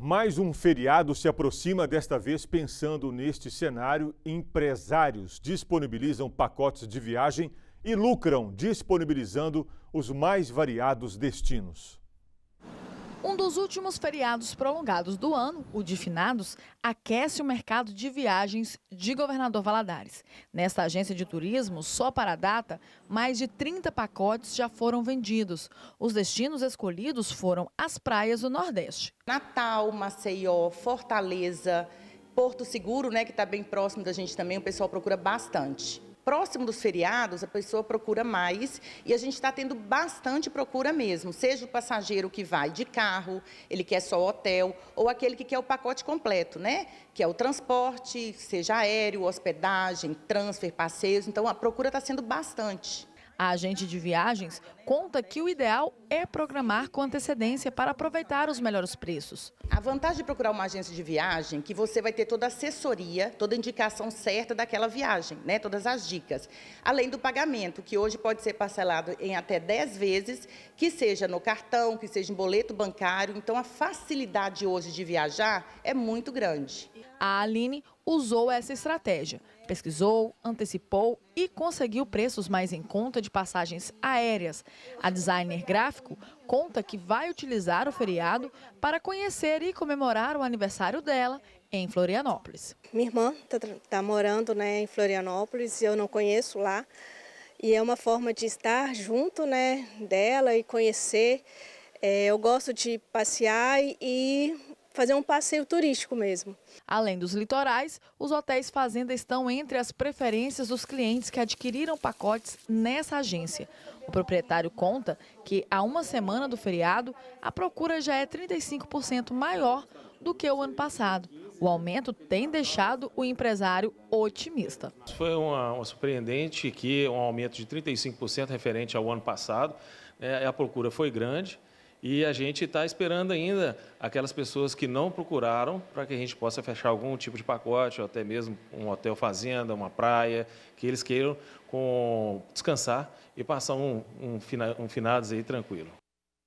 Mais um feriado se aproxima, desta vez pensando neste cenário, empresários disponibilizam pacotes de viagem e lucram disponibilizando os mais variados destinos. Um dos últimos feriados prolongados do ano, o de finados, aquece o mercado de viagens de Governador Valadares. Nesta agência de turismo, só para a data, mais de 30 pacotes já foram vendidos. Os destinos escolhidos foram as praias do Nordeste. Natal, Maceió, Fortaleza, Porto Seguro, né, que está bem próximo da gente também, o pessoal procura bastante próximo dos feriados, a pessoa procura mais e a gente está tendo bastante procura mesmo, seja o passageiro que vai de carro, ele quer só hotel, ou aquele que quer o pacote completo, né? Que é o transporte, seja aéreo, hospedagem, transfer, passeios. Então, a procura está sendo bastante. A agente de viagens conta que o ideal é programar com antecedência para aproveitar os melhores preços. A vantagem de procurar uma agência de viagem é que você vai ter toda a assessoria, toda a indicação certa daquela viagem, né? todas as dicas. Além do pagamento, que hoje pode ser parcelado em até 10 vezes, que seja no cartão, que seja em boleto bancário. Então, a facilidade hoje de viajar é muito grande. A Aline usou essa estratégia. Pesquisou, antecipou e conseguiu preços mais em conta de passagens aéreas. A designer gráfico conta que vai utilizar o feriado para conhecer e comemorar o aniversário dela em Florianópolis. Minha irmã está tá morando né, em Florianópolis e eu não conheço lá. E é uma forma de estar junto né, dela e conhecer. É, eu gosto de passear e fazer um passeio turístico mesmo. Além dos litorais, os hotéis Fazenda estão entre as preferências dos clientes que adquiriram pacotes nessa agência. O proprietário conta que há uma semana do feriado, a procura já é 35% maior do que o ano passado. O aumento tem deixado o empresário otimista. Foi uma, uma surpreendente que um aumento de 35% referente ao ano passado. É, a procura foi grande. E a gente está esperando ainda aquelas pessoas que não procuraram para que a gente possa fechar algum tipo de pacote, ou até mesmo um hotel fazenda, uma praia, que eles queiram com, descansar e passar um, um, fina, um finados aí tranquilo.